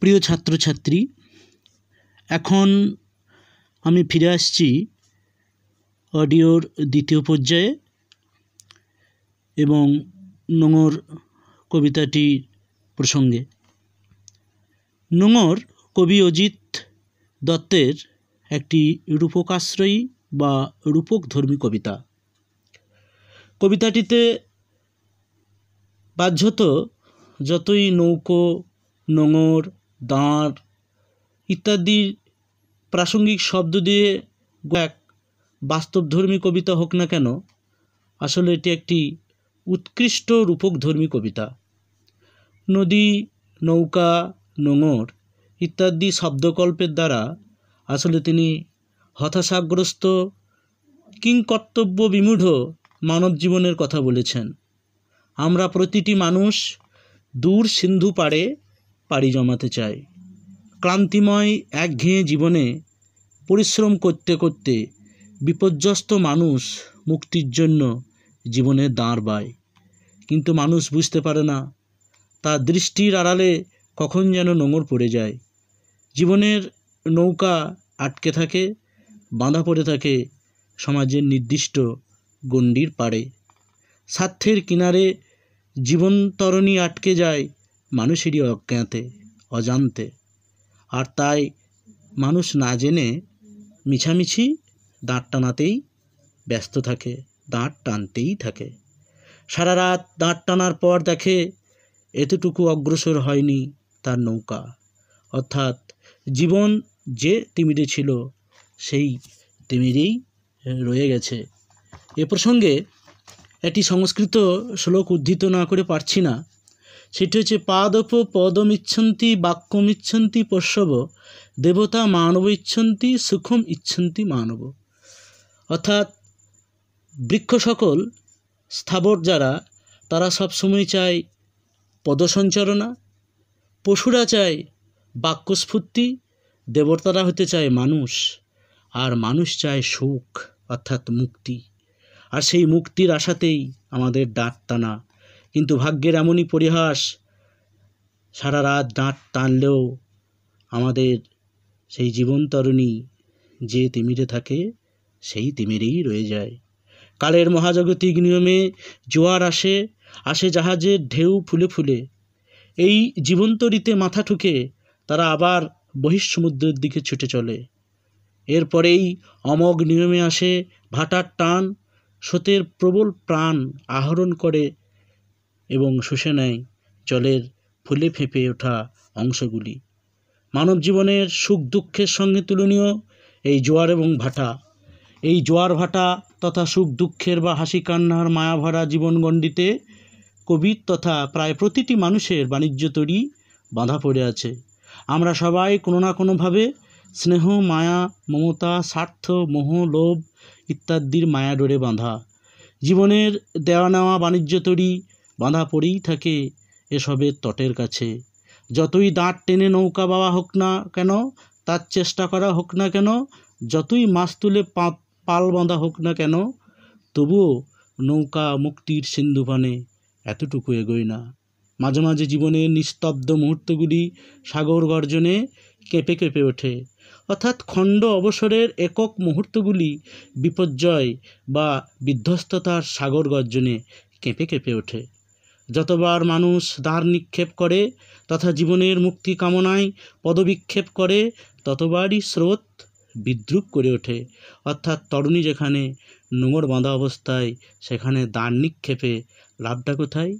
প্রিয় ছাত্রছাত্রী এখন আমি ফিরে আসছি অডিওর দ্বিতীয় পর্যায়ে এবং নোঙর কবিতাটি প্রসঙ্গে নোঙর কবি অজিত দত্তের একটি রূপকাশ্রয়ী বা রূপকধর্মী কবিতা কবিতাটিতে বাধ্যত যতই নৌকো নোঙর দাঁড় ইত্যাদি প্রাসঙ্গিক শব্দ দিয়ে এক বাস্তবধর্মী কবিতা হোক না কেন আসলে এটি একটি উৎকৃষ্ট রূপকধর্মী কবিতা নদী নৌকা নোঙর ইত্যাদি শব্দকল্পের দ্বারা আসলে তিনি হতাশাগ্রস্ত কিংকর্তব্য বিমূঢ় মানব জীবনের কথা বলেছেন আমরা প্রতিটি মানুষ দূর সিন্ধু পাড়ে পাড়ি জমাতে চায় ক্লান্তিময় একঘেয়ে জীবনে পরিশ্রম করতে করতে বিপর্যস্ত মানুষ মুক্তির জন্য জীবনে দাঁড় বায় কিন্তু মানুষ বুঝতে পারে না তার দৃষ্টির আড়ালে কখন যেন নোঙর পড়ে যায় জীবনের নৌকা আটকে থাকে বাঁধা পড়ে থাকে সমাজের নির্দিষ্ট গণ্ডির পাড়ে স্বার্থের কিনারে জীবনতরণী আটকে যায় মানুষেরই অজ্ঞাতে অজান্তে আর তাই মানুষ না জেনে মিছামিছি দাঁত টানাতেই ব্যস্ত থাকে দাঁত টানতেই থাকে সারা রাত দাঁত টানার পর দেখে এতটুকু অগ্রসর হয়নি তার নৌকা অর্থাৎ জীবন যে তিমিরে ছিল সেই তিমিরেই রয়ে গেছে এ প্রসঙ্গে একটি সংস্কৃত শ্লোক উদ্ধৃত না করে পারছি না সেটি হচ্ছে পাদপ পদম ইচ্ছন্তি বাক্যম ইচ্ছন্তি পশব দেবতা মানব ইচ্ছন্তি সুখম ইচ্ছন্তি মানব অর্থাৎ বৃক্ষ সকল স্থাবর যারা তারা সবসময় চায় পদসঞ্চারণা পশুরা চায় বাক্যস্ফূর্তি দেবতারা হতে চায় মানুষ আর মানুষ চায় সুখ অর্থাৎ মুক্তি আর সেই মুক্তির আশাতেই আমাদের ডাক টানা কিন্তু ভাগ্যের এমনই পরিহাস সারা রাত দাঁত টানলেও আমাদের সেই জীবন তরুণী যে তিমিরে থাকে সেই তিমিরেই রয়ে যায় কালের মহাজাগতিক নিয়মে জোয়ার আসে আসে জাহাজের ঢেউ ফুলে ফুলে এই জীবন্তরীতে মাথা ঠুকে তারা আবার বহিঃসমুদ্রের দিকে ছুটে চলে এরপরেই অমগ নিয়মে আসে ভাটার টান স্রোতের প্রবল প্রাণ আহরণ করে এবং শুষে নেয় জলের ফুলে ফেঁপে ওঠা অংশগুলি মানব জীবনের সুখ দুঃখের সঙ্গে তুলনীয় এই জোয়ার এবং ভাটা এই জোয়ার ভাটা তথা সুখ দুঃখের বা হাসি কান্নার মায়াভরা জীবনগণ্ডিতে কোভিড তথা প্রায় প্রতিটি মানুষের বাণিজ্য তৈরি বাঁধা পড়ে আছে আমরা সবাই কোনো না কোনোভাবে স্নেহ মায়া মমতা স্বার্থ মোহ লোভ ইত্যাদির মায়া ডোরে বাঁধা জীবনের দেওয়া নেওয়া বাণিজ্য তৈরি বাঁধা পড়েই থাকে এসবের তটের কাছে যতই দাঁত টেনে নৌকা বাওয়া হোক না কেন তার চেষ্টা করা হোক না কেন যতই মাছ তুলে পাল বাঁধা হোক না কেন তবুও নৌকা মুক্তির সিন্ধুপানে এতটুকু এগোয় না মাঝে মাঝে জীবনের নিস্তব্ধ মুহূর্তগুলি সাগর গর্জনে কেঁপে কেঁপে ওঠে অর্থাৎ খণ্ড অবসরের একক মুহূর্তগুলি বিপর্যয় বা বিধ্বস্ততার সাগর গর্জনে কেঁপে কেঁপে ওঠে যতবার মানুষ দ্বার নিক্ষেপ করে তথা জীবনের মুক্তি কামনায় পদবিক্ষেপ করে ততবারই স্রোত বিদ্রুপ করে ওঠে অর্থাৎ তরুণী যেখানে নোংর বাঁধা অবস্থায় সেখানে দ্বার নিক্ষেপে লাভটা কোথায়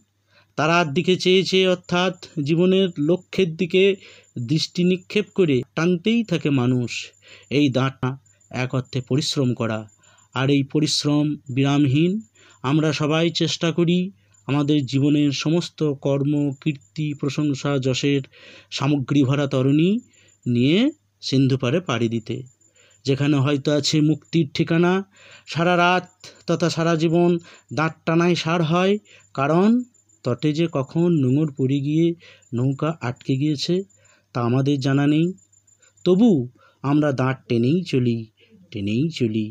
তারার দিকে চেয়ে চেয়ে অর্থাৎ জীবনের লক্ষ্যের দিকে দৃষ্টি নিক্ষেপ করে টানতেই থাকে মানুষ এই দাঁটা এক অর্থে পরিশ্রম করা আর এই পরিশ্রম বিরামহীন আমরা সবাই চেষ্টা করি আমাদের জীবনের সমস্ত কর্ম কীর্তি প্রশংসা যশের সামগ্রী ভরা তরণী নিয়ে সিন্ধু পারে পাড়ি দিতে যেখানে হয়তো আছে মুক্তির ঠিকানা সারা রাত তথা সারা জীবন দাঁত টানায় সার হয় কারণ তটে যে কখন নোঙর পড়ে গিয়ে নৌকা আটকে গিয়েছে তা আমাদের জানা নেই তবু আমরা দাঁত টেনেই চলি টেনেই চলি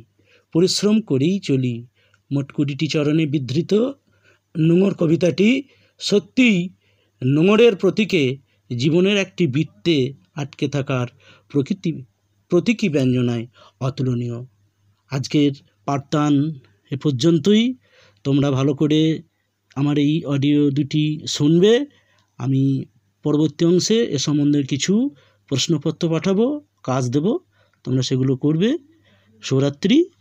পরিশ্রম করেই চলি মোট কুড়িটি চরণে বিধৃত নোঙর কবিতাটি সত্যিই নোঙরের প্রতীকে জীবনের একটি বৃত্তে আটকে থাকার প্রকৃতি প্রতীকী ব্যঞ্জনায় অতুলনীয় আজকের পাঠদান এ পর্যন্তই তোমরা ভালো করে আমার এই অডিও দুটি শুনবে আমি পরবর্তী অংশে এ সম্বন্ধে কিছু প্রশ্নপত্র পাঠাবো কাজ দেব তোমরা সেগুলো করবে শিবরাত্রি